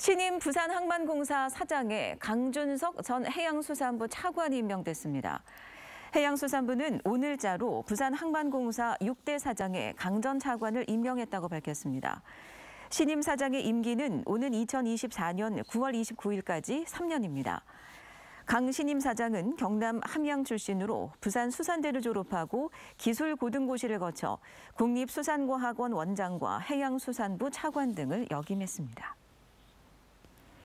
신임 부산항만공사 사장에 강준석 전 해양수산부 차관이 임명됐습니다. 해양수산부는 오늘자로 부산항만공사 6대 사장에 강전 차관을 임명했다고 밝혔습니다. 신임 사장의 임기는 오는 2024년 9월 29일까지 3년입니다. 강 신임 사장은 경남 함양 출신으로 부산 수산대를 졸업하고 기술고등고시를 거쳐 국립수산과학원 원장과 해양수산부 차관 등을 역임했습니다.